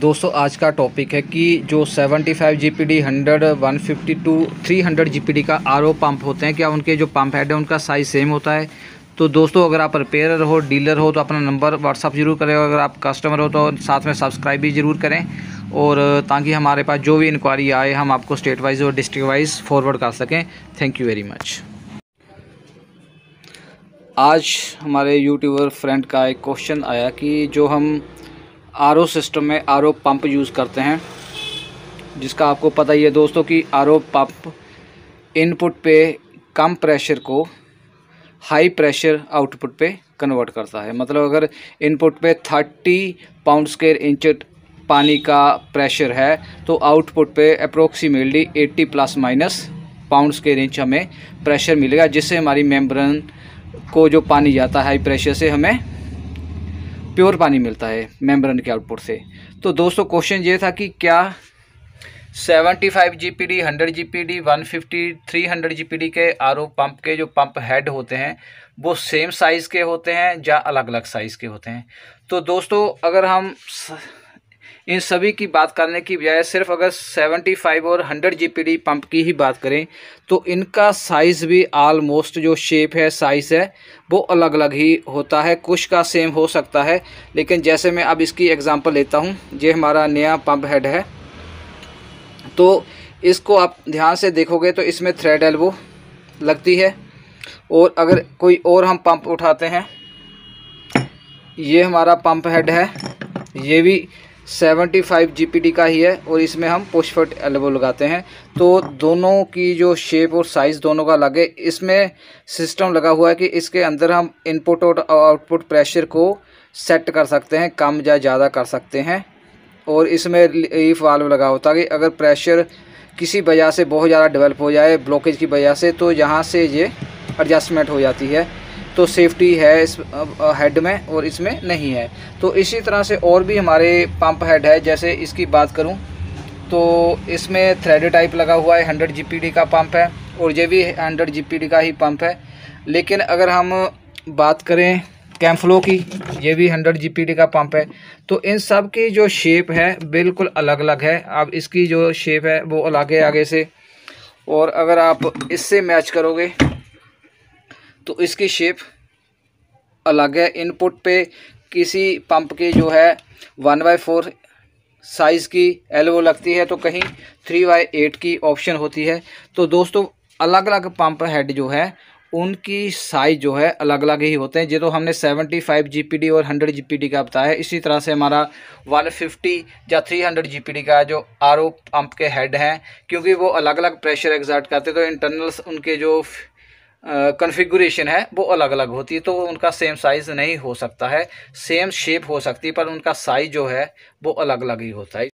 दोस्तों आज का टॉपिक है कि जो 75 five G P D hundred one fifty two three hundred G P D का आर ओ पम्प होते हैं क्या उनके जो पम्प हेड है उनका साइज़ सेम होता है तो दोस्तों अगर आप रिपेयर हो डीलर हो तो अपना नंबर व्हाट्सअप ज़रूर करें अगर आप कस्टमर हो तो साथ में सब्सक्राइब भी ज़रूर करें और ताकि हमारे पास जो भी इंक्वायरी आए हम आपको स्टेट वाइज और डिस्ट्रिक्ट वाइज फॉरवर्ड कर सकें थैंक यू वेरी मच आज हमारे यूट्यूबर फ्रेंड का एक क्वेश्चन आया कि जो हम आर सिस्टम में आर पंप यूज़ करते हैं जिसका आपको पता ही है दोस्तों कि आर पंप इनपुट पे कम प्रेशर को हाई प्रेशर आउटपुट पे कन्वर्ट करता है मतलब अगर इनपुट पे थर्टी पाउंड स्केयर इंच पानी का प्रेशर है तो आउटपुट पे approximately eighty plus minus pound square inch हमें प्रेशर मिलेगा जिससे हमारी मेम्ब्रेन को जो पानी जाता है हाई प्रेशर से हमें प्योर पानी मिलता है मेम्ब्रेन के आउटपुट से तो दोस्तों क्वेश्चन ये था कि क्या 75 five G P D hundred G P D one fifty three hundred G P D के आर ओ पम्प के जो पम्प हेड होते हैं वो सेम साइज़ के होते हैं या अलग अलग साइज़ के होते हैं तो दोस्तों अगर हम स... इन सभी की बात करने की बजाय सिर्फ अगर 75 और 100 जी पंप की ही बात करें तो इनका साइज़ भी आलमोस्ट जो शेप है साइज़ है वो अलग अलग ही होता है कुछ का सेम हो सकता है लेकिन जैसे मैं अब इसकी एग्ज़ाम्पल लेता हूँ ये हमारा नया पंप हेड है तो इसको आप ध्यान से देखोगे तो इसमें थ्रेड एल्बो लगती है और अगर कोई और हम पंप उठाते हैं ये हमारा पंप हेड है ये भी seventy five G P D का ही है और इसमें हम पोस्टफर्ट एल्बो लगाते हैं तो दोनों की जो शेप और साइज़ दोनों का अलग है इसमें सिस्टम लगा हुआ है कि इसके अंदर हम इनपुट और आउटपुट प्रेशर को सेट कर सकते हैं कम या ज़्यादा कर सकते हैं और इसमें रिलीफ वाल्व लगा होता है कि अगर प्रेशर किसी वजह से बहुत ज़्यादा डेवलप हो जाए ब्लॉकेज की वजह से तो यहाँ से ये एडजस्टमेंट हो जाती है तो सेफ्टी है इस हेड में और इसमें नहीं है तो इसी तरह से और भी हमारे पंप हेड है जैसे इसकी बात करूँ तो इसमें थ्रेड टाइप लगा हुआ है हंड्रेड जी का पंप है और ये भी हंड्रेड जी का ही पंप है लेकिन अगर हम बात करें कैम्फ्लो की ये भी हंड्रेड जी का पंप है तो इन सब की जो शेप है बिल्कुल अलग अलग है अब इसकी जो शेप है वो अलग है आगे से और अगर आप इससे मैच करोगे तो इसकी शेप अलग है इनपुट पे किसी पंप के जो है वन बाई फोर साइज़ की एलवो लगती है तो कहीं थ्री बाई एट की ऑप्शन होती है तो दोस्तों अलग अलग पंप हेड जो है उनकी साइज जो है अलग अलग ही होते हैं जो तो हमने 75 जीपीडी और 100 जीपीडी का बताया है इसी तरह से हमारा 150 या 300 जीपीडी का जो आर पंप के हेड हैं क्योंकि वो अलग अलग प्रेशर एग्जर्ट करते हैं तो इंटरनल्स उनके जो कन्फिगुरेशन है वो अलग अलग होती है तो उनका सेम साइज़ नहीं हो सकता है सेम शेप हो सकती है पर उनका साइज़ जो है वो अलग अलग ही होता है